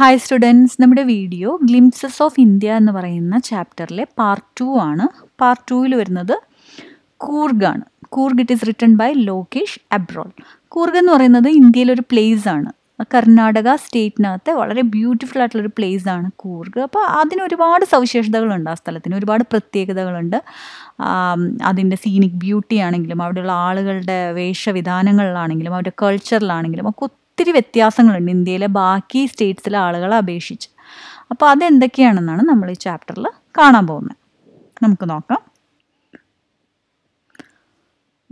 Hi students നമ്മുടെ video glimpses of India എന്ന് പറയുന്ന ചാപ്റ്ററിലെ പാർട്ട് ടു ആണ് പാർട്ട് ടുവിൽ വരുന്നത് കൂർഗാണ് Coorg it is written by Lokesh Abrol Coorg എന്ന് പറയുന്നത് ഇന്ത്യയിലൊരു പ്ലേസ് ആണ് കർണാടക സ്റ്റേറ്റിനകത്തെ വളരെ ബ്യൂട്ടിഫുൾ ആയിട്ടുള്ളൊരു പ്ലേസ് ആണ് കൂർഗ് അപ്പോൾ അതിന് ഒരുപാട് സവിശേഷതകളുണ്ട് ആ സ്ഥലത്തിന് ഒരുപാട് പ്രത്യേകതകളുണ്ട് അതിൻ്റെ സീനിക് ബ്യൂട്ടി ആണെങ്കിലും അവിടെയുള്ള ആളുകളുടെ വേഷവിധാനങ്ങളിലാണെങ്കിലും അവരുടെ കൾച്ചറിലാണെങ്കിലും ഒക്കെ ഒത്തിരി വ്യത്യാസങ്ങളുണ്ട് ഇന്ത്യയിലെ ബാക്കി സ്റ്റേറ്റ്സിലെ ആളുകളെ അപേക്ഷിച്ച് അപ്പോൾ അതെന്തൊക്കെയാണെന്നാണ് നമ്മൾ ഈ ചാപ്റ്ററിൽ കാണാൻ പോകുന്നത് നമുക്ക് നോക്കാം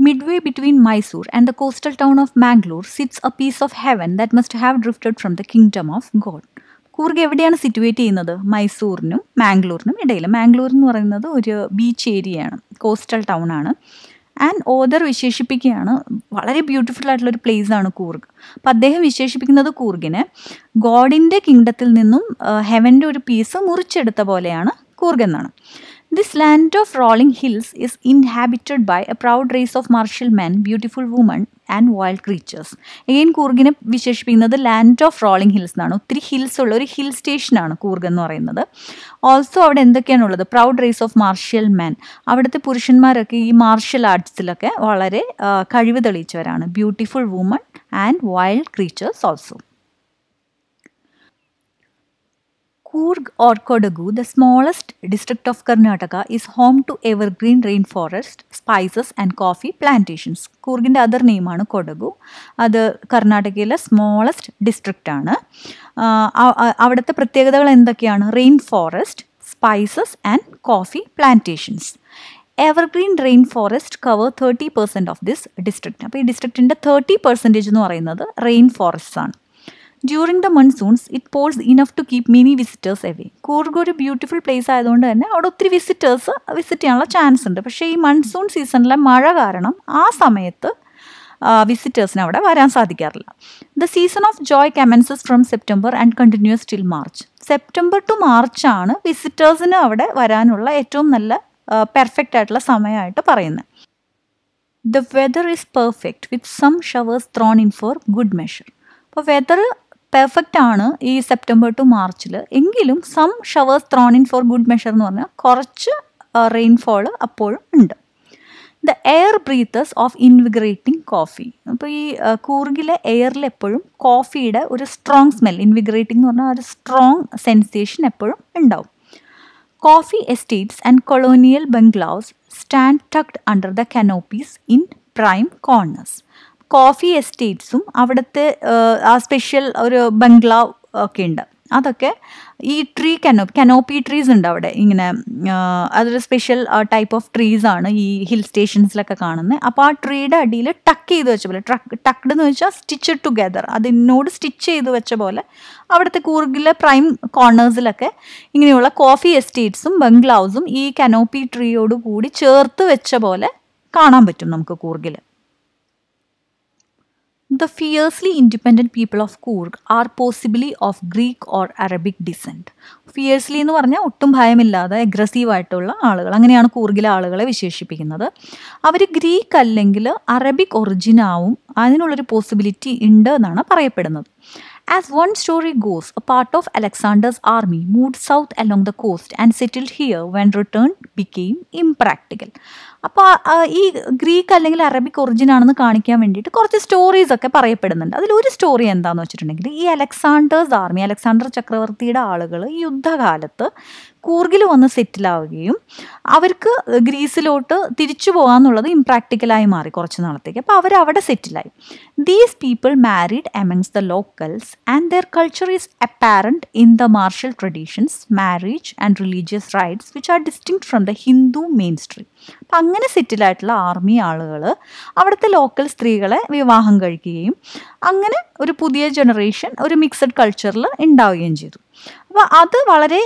Midway between Mysore and the coastal town of Mangalore sits a piece of heaven that must have drifted from the kingdom of God. Coorg എവിടെയാണ് സിറ്റുവേറ്റ് ചെയ്യുന്നത് മൈസൂറിനും മാംഗ്ലൂരിനും ഇടയിൽ മാംഗ്ലൂർ എന്ന് പറയുന്നത് ഒരു ബീച്ച് ഏരിയയാണ് കോസ്റ്റൽ ടൗൺ ആണ് ആൻഡ് ഓദർ വിശേഷിപ്പിക്കുകയാണ് വളരെ ബ്യൂട്ടിഫുൾ ആയിട്ടുള്ളൊരു പ്ലേസ് ആണ് കൂർഗ് അപ്പം അദ്ദേഹം വിശേഷിപ്പിക്കുന്നത് കൂർഗിനെ ഗോഡിൻ്റെ കിങ്ഡത്തിൽ നിന്നും ഹെവൻ്റെ ഒരു പീസ് മുറിച്ചെടുത്ത പോലെയാണ് കൂർഗ് എന്നാണ് This land of rolling hills is inhabited by a proud race of martial men, beautiful women and wild creatures again കൂർഗിനെ വിശേഷിപ്പിക്കുന്നത് ലാൻഡ് ഓഫ് റോളിംഗ് ഹിൽസ് എന്നാണ് ഒത്തിരി ഹിൽസ് ഉള്ള ഒരു ഹിൽ സ്റ്റേഷനാണ് കൂർഗ് എന്ന് പറയുന്നത് ഓൾസോ അവിടെ എന്തൊക്കെയാണുള്ളത് proud race of martial man അവിടുത്തെ പുരുഷന്മാരൊക്കെ ഈ മാർഷ്യൽ ആർട്സിലൊക്കെ വളരെ കഴിവ് തെളിയിച്ചവരാണ് beautiful woman and wild creatures also Coorg or Kodagu, the smallest district of Karnataka, is home to rain forest spices and coffee plantations കൂർഗിൻ്റെ അതർ നെയിമാണ് കൊടഗു അത് കർണാടകയിലെ സ്മോളസ്റ്റ് ഡിസ്ട്രിക്റ്റ് ആണ് അവിടുത്തെ പ്രത്യേകതകൾ എന്തൊക്കെയാണ് rain forest spices and coffee plantations evergreen rain forest cover thirty percent of this district അപ്പോൾ ഈ ഡിസ്ട്രിക്റ്റിൻ്റെ തേർട്ടി പെർസെൻറ്റേജ് എന്ന് പറയുന്നത് റെയിൻ ഫോറസ്റ്റ് ആണ് during the monsoons it pours enough to keep many visitors away Coorg ഒരു ബ്യൂട്ടിഫുൾ പ്ലേസ് ആയതുകൊണ്ട് തന്നെ അവിടെ ഒത്തിരി വിസിറ്റേഴ്സ് വിസിറ്റ് ചെയ്യാനുള്ള ചാൻസ് ഉണ്ട് പക്ഷേ ഈ മൺസൂൺ സീസണിലെ മഴ കാരണം ആ സമയത്ത് വിസിറ്റേഴ്സിന് അവിടെ വരാൻ സാധിക്കാറില്ല the season of joy commences from September and continues till March September to മാർച്ചാണ് വിസിറ്റേഴ്സിന് അവിടെ വരാനുള്ള ഏറ്റവും നല്ല പെർഫെക്റ്റ് ആയിട്ടുള്ള സമയമായിട്ട് പറയുന്നത് the weather is perfect with some showers thrown in for good measure അപ്പോൾ വെതർ പെർഫെക്റ്റ് ആണ് ഈ സെപ്റ്റംബർ ടു മാർച്ചിൽ എങ്കിലും some showers thrown in for good measure എന്ന് പറഞ്ഞാൽ കുറച്ച് റെയിൻഫോൾ അപ്പോഴും ഉണ്ട് the air breathes of invigorating coffee അപ്പോൾ ഈ കൂർഗിലെ എയറിൽ എപ്പോഴും കോഫിയുടെ ഒരു സ്ട്രോങ് സ്മെൽ ഇൻവിഗ്രേറ്റിംഗ് എന്ന് പറഞ്ഞാൽ ഒരു സ്ട്രോങ് സെൻസേഷൻ എപ്പോഴും ഉണ്ടാവും coffee estates and colonial bungalows stand tucked under the canopies in prime corners coffee എസ്റ്റേറ്റ്സും അവിടുത്തെ ആ സ്പെഷ്യൽ ഒരു ബംഗ്ലാവ് ഒക്കെ ഉണ്ട് അതൊക്കെ ഈ ട്രീ കനോപ്പി കനോപ്പി ട്രീസ് ഉണ്ട് അവിടെ ഇങ്ങനെ അതൊരു സ്പെഷ്യൽ ടൈപ്പ് ഓഫ് ട്രീസ് ആണ് ഈ ഹിൽ സ്റ്റേഷൻസിലൊക്കെ കാണുന്നത് അപ്പോൾ ആ ട്രീയുടെ അടിയിൽ ടക്ക് ചെയ്ത് വെച്ച പോലെ ട്രക്ക് ടക്ക്ഡ് എന്ന് വെച്ചാൽ സ്റ്റിച്ച് ടുഗെദർ അതിനോട് സ്റ്റിച്ച് ചെയ്ത് വെച്ച പോലെ അവിടുത്തെ കൂർഗിലെ പ്രൈം കോർണേഴ്സിലൊക്കെ ഇങ്ങനെയുള്ള കോഫി എസ്റ്റേറ്റ്സും ബംഗ്ലാവ്സും ഈ കനോപ്പി ട്രീയോട് കൂടി ചേർത്ത് വെച്ച പോലെ കാണാൻ പറ്റും നമുക്ക് കൂർഗിൽ The fiercely independent people of Coorg are possibly of Greek or Arabic descent fiercely എന്ന് പറഞ്ഞാൽ ഒട്ടും ഭയമില്ലാതെ അഗ്രസീവ് ആയിട്ടുള്ള ആളുകൾ അങ്ങനെയാണ് കൂർഗിലെ ആളുകളെ വിശേഷിപ്പിക്കുന്നത് അവർ ഗ്രീക്ക് അല്ലെങ്കിൽ അറബിക് ഒറിജിനാവും അതിനുള്ളൊരു പോസിബിലിറ്റി ഉണ്ട് എന്നാണ് പറയപ്പെടുന്നത് As one story goes, a part of Alexander's army moved south along the coast and settled here when return became impractical. അപ്പോൾ ഈ ഗ്രീക്ക് അല്ലെങ്കിൽ അറബിക് ഒറിജിൻ ആണെന്ന് കാണിക്കാൻ വേണ്ടിയിട്ട് കുറച്ച് സ്റ്റോറീസ് ഒക്കെ പറയപ്പെടുന്നുണ്ട് അതിലൊരു സ്റ്റോറി എന്താണെന്ന് വെച്ചിട്ടുണ്ടെങ്കിൽ ഈ അലക്സാണ്ടേഴ്സ് ആർമി അലക്സാണ്ടർ ചക്രവർത്തിയുടെ ആളുകൾ യുദ്ധകാലത്ത് കൂർഗിൽ വന്ന് സെറ്റിലാവുകയും അവർക്ക് ഗ്രീസിലോട്ട് തിരിച്ചു പോകാന്നുള്ളത് ഇംപ്രാക്ടിക്കലായി മാറി കുറച്ച് നാളത്തേക്ക് അപ്പോൾ അവർ അവിടെ സെറ്റിലായി these people married amongst the locals and their culture is apparent in the martial traditions marriage and religious rites which are distinct from the Hindu mainstream അപ്പം അങ്ങനെ സെറ്റിലായിട്ടുള്ള ആർമി ആളുകൾ അവിടുത്തെ ലോക്കൽ സ്ത്രീകളെ വിവാഹം കഴിക്കുകയും അങ്ങനെ ഒരു പുതിയ ജനറേഷൻ ഒരു മിക്സഡ് കൾച്ചറിൽ ഉണ്ടാവുകയും ചെയ്തു അപ്പോൾ അത് വളരെ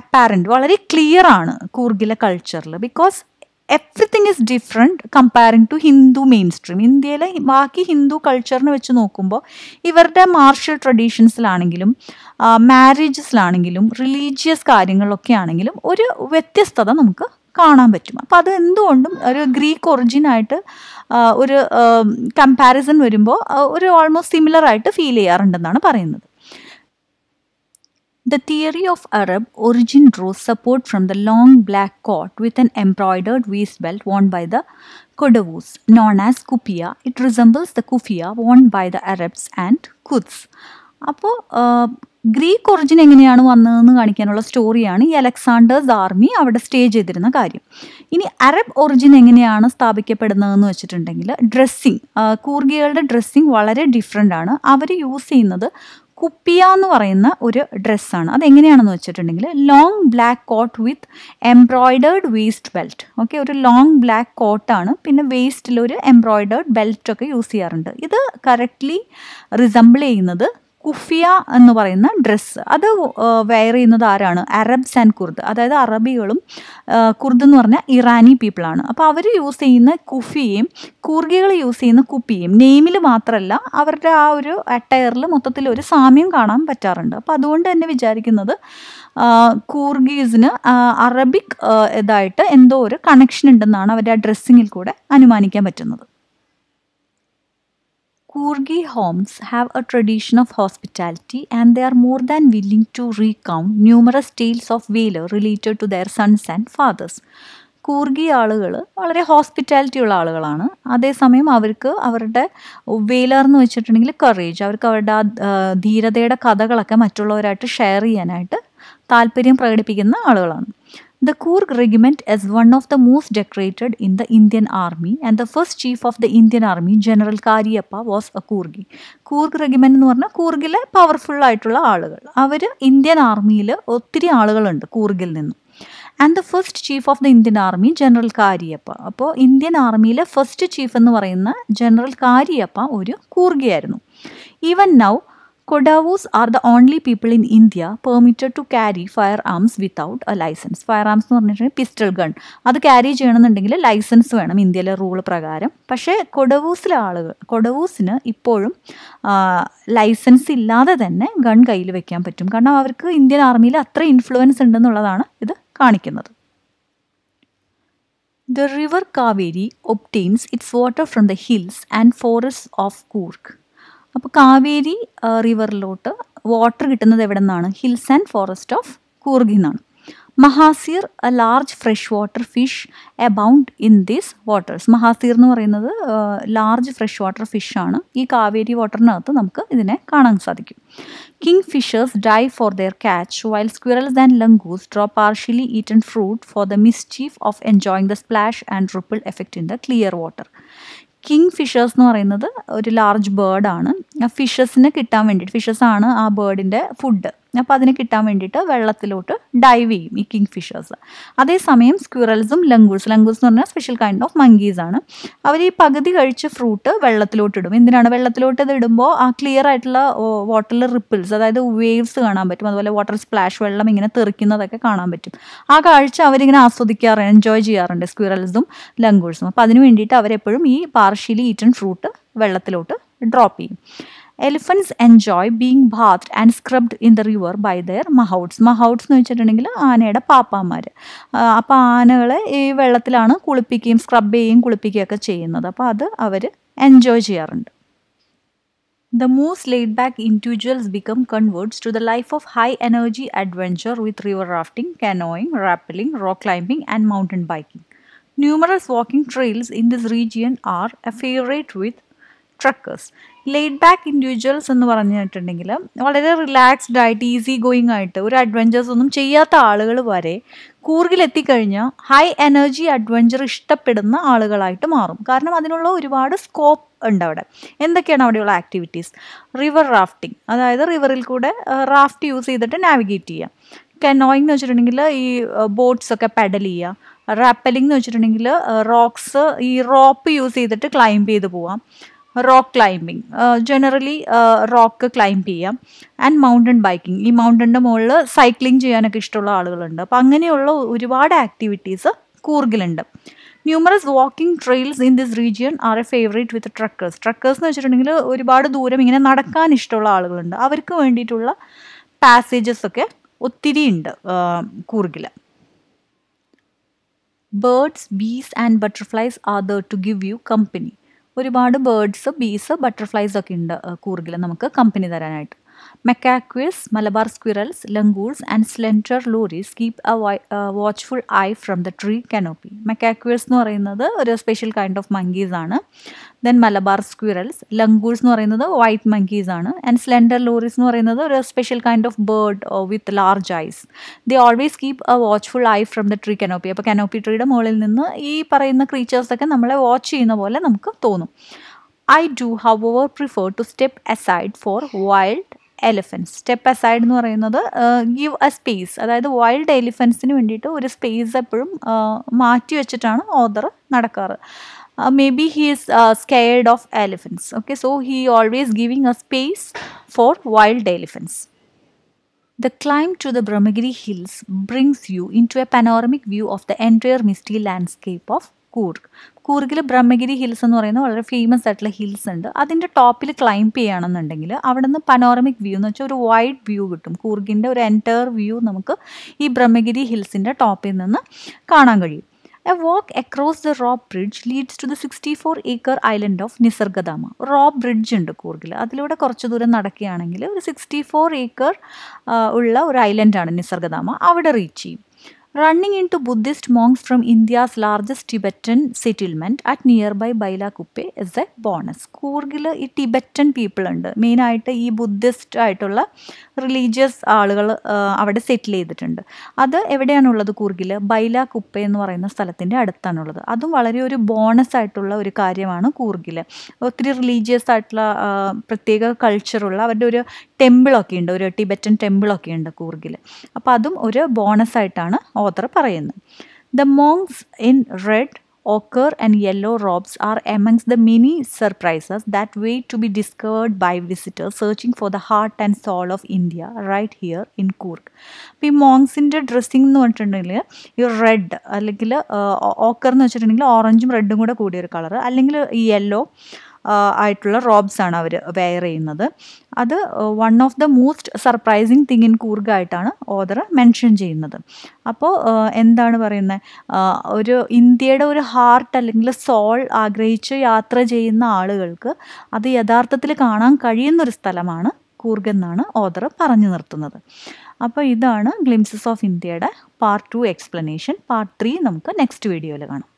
അപ്പാരൻ്റ് വളരെ ക്ലിയർ ആണ് കൂർഗിലെ കൾച്ചറിൽ because everything is different comparing to Hindu mainstream ഇന്ത്യയിലെ ബാക്കി ഹിന്ദു കൾച്ചറിനെ വെച്ച് നോക്കുമ്പോൾ ഇവരുടെ മാർഷ്യൽ ട്രഡീഷൻസിലാണെങ്കിലും മാരേജസിലാണെങ്കിലും റിലീജിയസ് കാര്യങ്ങളിലൊക്കെ ആണെങ്കിലും ഒരു വ്യത്യസ്തത നമുക്ക് കാണാൻ പറ്റും അപ്പം അത് എന്തുകൊണ്ടും ഒരു ഗ്രീക്ക് ഒറിജിനായിട്ട് ഒരു കമ്പാരിസൺ വരുമ്പോൾ ഒരു ഓൾമോസ്റ്റ് സിമിലർ ആയിട്ട് ഫീൽ ചെയ്യാറുണ്ടെന്നാണ് പറയുന്നത് the theory of Arab origin draws support from the long black coat with an embroidered waist belt worn by the Kodavas known as kupya it resembles the keffiyeh worn by the Arabs and Kurds അപ്പോൾ Greek origin എങ്ങനെയാണ് വന്നതെന്ന് കാണിക്കാനുള്ള സ്റ്റോറിയാണ് ഈ Alexander's army അവിടെ stay ചെയ്തിരുന്ന കാര്യം ഇനി അറബ് ഒറിജിൻ എങ്ങനെയാണ് സ്ഥാപിക്കപ്പെടുന്നതെന്ന് വെച്ചിട്ടുണ്ടെങ്കിൽ ഡ്രസ്സിങ് കൂർഗികളുടെ ഡ്രസ്സിങ് വളരെ ഡിഫറെൻ്റ് ആണ് അവർ യൂസ് ചെയ്യുന്നത് കുപ്പിയ എന്ന് പറയുന്ന ഒരു ഡ്രസ്സാണ് അതെങ്ങനെയാണെന്ന് വെച്ചിട്ടുണ്ടെങ്കിൽ long black coat with embroidered waist belt okay ഒരു ലോങ് ബ്ലാക്ക് കോട്ടാണ് പിന്നെ വേസ്റ്റിൽ ഒരു എംബ്രോയിഡേർഡ് ബെൽറ്റ് ഒക്കെ യൂസ് ചെയ്യാറുണ്ട് ഇത് കറക്റ്റ്ലി റിസംബിൾ ചെയ്യുന്നത് കുഫിയ എന്ന് പറയുന്ന ഡ്രസ്സ് അത് വെയർ ചെയ്യുന്നത് ആരാണ് അറബ്സ് ആൻഡ് കുർദ് അതായത് അറബികളും കുർദ് എന്ന് പറഞ്ഞാൽ ഇറാനി പീപ്പിളാണ് അപ്പോൾ അവർ യൂസ് ചെയ്യുന്ന കുഫിയും കുർഗികൾ യൂസ് ചെയ്യുന്ന കുപ്പിയും നെയിമിൽ മാത്രമല്ല അവരുടെ ആ ഒരു അട്ടയറിൽ മൊത്തത്തിൽ ഒരു സാമ്യം കാണാൻ പറ്റാറുണ്ട് അപ്പോൾ അതുകൊണ്ട് തന്നെ വിചാരിക്കുന്നത് കൂർഗീസിന് അറബിക് ഇതായിട്ട് എന്തോ ഒരു കണക്ഷൻ ഉണ്ടെന്നാണ് അവരുടെ ആ ഡ്രസ്സിങ്ങിൽ കൂടെ അനുമാനിക്കാൻ പറ്റുന്നത് Kurgi homes have a tradition of hospitality and they are more than willing to recount numerous tales of valor related to their sons and fathers. കൂർഗി ആളുകൾ വളരെ ഹോസ്പിറ്റാലിറ്റി ഉള്ള ആളുകളാണ് അതേസമയം അവർക്ക് അവരുടെ വെയിലർ എന്ന് വെച്ചിട്ടുണ്ടെങ്കിൽ കറേജ് അവർക്ക് അവരുടെ ആ ധീരതയുടെ കഥകളൊക്കെ മറ്റുള്ളവരായിട്ട് ഷെയർ ചെയ്യാനായിട്ട് താല്പര്യം പ്രകടിപ്പിക്കുന്ന ആളുകളാണ് the Coorg regiment is one of the most decorated in the Indian army and the first chief of the Indian army general Cariappa was a Coorgi Coorg regiment എന്ന് പറഞ്ഞാൽ കൂർഗിലെ പവർഫുള്ളായിട്ടുള്ള ആളുകൾ അവർ ഇന്ത്യൻ ആർമിയിൽ ഒത്തിരി ആളുകളുണ്ട് കൂർഗിൽ നിന്നും and the first chief of the Indian army general Cariappa അപ്പോൾ Indian ആർമിയിലെ first chief എന്ന് പറയുന്ന ജനറൽ കാരിയപ്പ ഒരു കൂർഗിയായിരുന്നു even now are the only people in India permitted to carry firearms firearms a licence firearms എന്ന് പറഞ്ഞിട്ടുണ്ടെങ്കിൽ pistol gun അത് carry ചെയ്യണമെന്നുണ്ടെങ്കിൽ licence വേണം ഇന്ത്യയിലെ റൂൾ പ്രകാരം പക്ഷേ കൊടവൂസിലെ ആളുകൾ കൊടവൂസിന് ഇപ്പോഴും ലൈസൻസ് ഇല്ലാതെ തന്നെ ഗൺ കയ്യിൽ വെക്കാൻ പറ്റും കാരണം അവർക്ക് ഇന്ത്യൻ ആർമിയിൽ അത്ര ഇൻഫ്ലുവൻസ് ഉണ്ടെന്നുള്ളതാണ് ഇത് കാണിക്കുന്നത് the river Kaveri obtains its water from the hills and forests of Coorg അപ്പോൾ കാവേരി റിവറിലോട്ട് വാട്ടർ കിട്ടുന്നത് എവിടെ നിന്നാണ് hills and forest of Coorgi എന്നാണ് mahseer a large fresh water fish abound in these waters mahseer എന്ന് പറയുന്നത് ലാർജ് ഫ്രഷ് വാട്ടർ ഫിഷാണ് ഈ കാവേരി വാട്ടറിനകത്ത് നമുക്ക് ഇതിനെ കാണാൻ സാധിക്കും kingfishers dive for their catch while squirrels and langurs drop partially eaten fruit for the chief of enjoying the splash and ripple effect in the clear water kingfishers എന്ന് പറയുന്നത് ഒരു large ബേർഡാണ് ആ ഫിഷസിന് കിട്ടാൻ വേണ്ടിയിട്ട് fishes ആണ് ആ ബേർഡിൻ്റെ food അപ്പോൾ അതിന് കിട്ടാൻ വേണ്ടിയിട്ട് വെള്ളത്തിലോട്ട് ഡൈവ് ചെയ്യും ഈ കിങ് ഫിഷേഴ്സ് അതേസമയം സ്ക്യൂറൽസും ലങ്കൂസ് ലങ്കൂസ് എന്ന് പറഞ്ഞാൽ സ്പെഷ്യൽ കൈൻഡ് ഓഫ് മങ്കീസ് ആണ് അവർ ഈ പകുതി കഴിച്ച ഫ്രൂട്ട് ഇടും എന്തിനാണ് വെള്ളത്തിലോട്ട് ഇത് ഇടുമ്പോൾ ആ ക്ലിയർ ആയിട്ടുള്ള വാട്ടറിൽ റിപ്പിൾസ് അതായത് വേവ്സ് കാണാൻ പറ്റും അതുപോലെ വാട്ടർ സ്പ്ലാഷ് വെള്ളം ഇങ്ങനെ തെറിക്കുന്നതൊക്കെ കാണാൻ പറ്റും ആ കാഴ്ച അവരിങ്ങനെ ആസ്വദിക്കാറ് എൻജോയ് ചെയ്യാറുണ്ട് സ്ക്യൂറൽസും ലങ്കൂഴ്സും അപ്പോൾ അതിന് വേണ്ടിയിട്ട് അവരെപ്പോഴും ഈ പാർഷ്യലി ഈറ്റൺ ഫ്രൂട്ട് വെള്ളത്തിലോട്ട് ഡ്രോപ്പ് ചെയ്യും elephants enjoy being bathed and scrubbed in the river by their mahouts mahouts എന്ന് വെച്ചിട്ടുണ്ടെങ്കിൽ ആനയുടെ പാപ്പാമാർ അപ്പോൾ ആനകളെ ഈ വെള്ളത്തിലാണ് കുളിപ്പിക്കുകയും സ്ക്രബ് ചെയ്യുകയും കുളിപ്പിക്കുകയൊക്കെ ചെയ്യുന്നത് അപ്പോൾ അത് അവർ എൻജോയ് ചെയ്യാറുണ്ട് The most laid back individuals become converts to the life of high energy adventure with river rafting, canoeing, rappelling, rock climbing, and mountain biking. Numerous walking trails in this region are a favorite with trekkers laid back individuals എന്ന് പറഞ്ഞിട്ടുണ്ടെങ്കിൽ വളരെ relaxed ആയിട്ട് easy going ആയിട്ട് ഒരു adventures ഒന്നും ചെയ്യാത്ത ആളുകൾ വരെ കൂർഗിൽ ഹൈ എനർജി അഡ്വഞ്ചർ ഇഷ്ടപ്പെടുന്ന ആളുകളായിട്ട് മാറും കാരണം അതിനുള്ള ഒരുപാട് സ്കോപ്പ് ഉണ്ട് അവിടെ എന്തൊക്കെയാണ് അവിടെയുള്ള ആക്ടിവിറ്റീസ് റിവർ റാഫ്റ്റിംഗ് അതായത് റിവറിൽ കൂടെ റാഫ്റ്റ് യൂസ് ചെയ്തിട്ട് നാവിഗേറ്റ് ചെയ്യാം കനോയിങ് എന്ന് വെച്ചിട്ടുണ്ടെങ്കിൽ ഈ ബോട്ട്സ് ഒക്കെ പെഡൽ ചെയ്യുക റാപ്പലിംഗ് എന്ന് വെച്ചിട്ടുണ്ടെങ്കിൽ റോക്സ് ഈ റോപ്പ് യൂസ് ചെയ്തിട്ട് ക്ലൈംബ് ചെയ്ത് പോവാം rock climbing generally rock climb ചെയ്യാം ആൻഡ് മൗണ്ടൻ ബൈക്കിംഗ് ഈ മൗണ്ടൻ്റെ മുകളിൽ സൈക്ലിംഗ് ചെയ്യാനൊക്കെ ഇഷ്ടമുള്ള ആളുകളുണ്ട് അപ്പോൾ അങ്ങനെയുള്ള ഒരുപാട് ആക്ടിവിറ്റീസ് കൂർഗിലുണ്ട് numerous walking trails in this region are a favourite with trekkers trekkers എന്ന് വെച്ചിട്ടുണ്ടെങ്കിൽ ഒരുപാട് ദൂരം ഇങ്ങനെ നടക്കാൻ ഇഷ്ടമുള്ള ആളുകളുണ്ട് അവർക്ക് വേണ്ടിയിട്ടുള്ള പാസേജസ് ഒക്കെ ഒത്തിരി ഉണ്ട് കൂർഗിൽ birds bees and butterflies are there to give you company ഒരുപാട് ബേർഡ്സ് ബീസ് ബട്ടർഫ്ലൈസ് ഒക്കെ ഉണ്ട് കൂർഗിൽ നമുക്ക് കമ്പനി തരാനായിട്ട് Macaques, Malabar squirrels, langurs and slender lories keep a watchful eye from the tree canopy. Macaques എന്ന് പറയുന്നത് ഒരു സ്പെഷ്യൽ കൈൻഡ് ഓഫ് മങ്കീസ് ആണ് then Malabar squirrels langurs എന്ന് പറയുന്നത് വൈറ്റ് മങ്കീസ് ആണ് ആൻഡ് സ്ലെൻഡർ ലോറീസ് എന്ന് പറയുന്നത് ഒരു special kind of bird with large eyes they always keep a watchful eye from the tree canopy അപ്പോൾ കനോപ്പി ട്രീയുടെ മുകളിൽ നിന്ന് ഈ പറയുന്ന ക്രീച്ചേഴ്സൊക്കെ നമ്മളെ വാച്ച് ചെയ്യുന്ന പോലെ നമുക്ക് തോന്നും I do how over prefer to step aside for wild elephants step aside എന്ന് പറയുന്നത് ഗിവ് എ സ്പേസ് അതായത് വൈൽഡ് എലിഫൻസിന് വേണ്ടിയിട്ട് ഒരു സ്പേസ് എപ്പോഴും മാറ്റി വെച്ചിട്ടാണ് ഓദർ നടക്കാറ് maybe he is scared of elephants okay so he always giving a space for wild elephants climb to the Brahmagiri hills brings you into a panoramic view of the entire misty landscape of Coorg കൂർഗിൽ Brahmagiri hills എന്ന് പറയുന്ന വളരെ famous ആയിട്ടുള്ള hills ഉണ്ട് അതിൻ്റെ ടോപ്പിൽ climb ചെയ്യുകയാണെന്നുണ്ടെങ്കിൽ അവിടെ നിന്ന് പനോറമിക് വ്യൂ എന്ന് വെച്ചാൽ ഒരു വൈഡ് വ്യൂ കിട്ടും കൂർഗിൻ്റെ ഒരു എൻറ്റയർ വ്യൂ നമുക്ക് ഈ ബ്രഹ്മഗിരി ഹിൽസിൻ്റെ ടോപ്പിൽ നിന്ന് കാണാൻ കഴിയും a walk across the rope bridge leads to the sixty four acre island of Nisargadhama rope bridge ഉണ്ട് കൂർഗിൽ അതിലൂടെ കുറച്ച് ദൂരം നടക്കുകയാണെങ്കിൽ ഒരു സിക്സ്റ്റി ഫോർ ഏക്കർ ഉള്ള ഒരു ഐലൻഡാണ് നിസർഗദാമ അവിടെ റീച്ച് ചെയ്യും running Buddhist monks from from India's Tibetan settlement at at nearby Bailakuppe is a bonus കൂർഗിൽ ഈ ടിബറ്റൻ പീപ്പിൾ ഉണ്ട് മെയിനായിട്ട് ഈ ബുദ്ധിസ്റ്റ് ആയിട്ടുള്ള റിലീജിയസ് ആളുകൾ അവിടെ സെറ്റിൽ ചെയ്തിട്ടുണ്ട് അത് എവിടെയാണുള്ളത് കൂർഗിൽ ബൈലാകുപ്പെ എന്ന് പറയുന്ന സ്ഥലത്തിൻ്റെ അടുത്താണുള്ളത് അതും വളരെ ഒരു ബോണസ് ആയിട്ടുള്ള ഒരു കാര്യമാണ് കൂർഗിൽ ഒത്തിരി റിലീജിയസ് ആയിട്ടുള്ള പ്രത്യേക കൾച്ചറുള്ള അവരുടെ ഒരു ടെമ്പിളൊക്കെ ഉണ്ട് ഒരു ടിബറ്റൻ ടെമ്പിളൊക്കെ ഉണ്ട് കൂർഗിൽ അപ്പോൾ അതും ഒരു ബോണസ് ആയിട്ടാണ് ഓതർ പറയുന്നത് the monks in red ochre and yellow robes are amongst the mini surprises that wait to be discovered by visitors searching for the heart and soul of India right here in Coorg അപ്പോൾ ഈ മോങ്സിൻ്റെ dressing എന്ന് പറഞ്ഞിട്ടുണ്ടെങ്കിൽ ഈ red അല്ലെങ്കിൽ ochre എന്ന് വെച്ചിട്ടുണ്ടെങ്കിൽ ഓറഞ്ചും റെഡും കൂടെ കൂടിയൊരു കളർ അല്ലെങ്കിൽ ഈ യെല്ലോ ആയിട്ടുള്ള റോബ്സ് ആണ് അവർ വെയർ ചെയ്യുന്നത് അത് one of the most surprising thing in Coorg ആയിട്ടാണ് ഓദർ മെൻഷൻ ചെയ്യുന്നത് അപ്പോൾ എന്താണ് പറയുന്നത് ഒരു ഇന്ത്യയുടെ ഒരു ഹാർട്ട് അല്ലെങ്കിൽ സോൾ ആഗ്രഹിച്ച് യാത്ര ചെയ്യുന്ന ആളുകൾക്ക് അത് യഥാർത്ഥത്തിൽ കാണാൻ കഴിയുന്നൊരു സ്ഥലമാണ് കൂർഗ് എന്നാണ് ഓദർ പറഞ്ഞു നിർത്തുന്നത് അപ്പോൾ ഇതാണ് ഗ്ലിംസസ് ഓഫ് ഇന്ത്യയുടെ part two explanation part three നമുക്ക് നെക്സ്റ്റ് വീഡിയോയിൽ കാണാം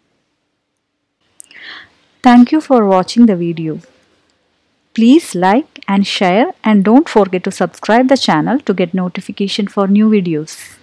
Thank you for watching the video. Please like and share and don't forget to subscribe the channel to get notification for new videos.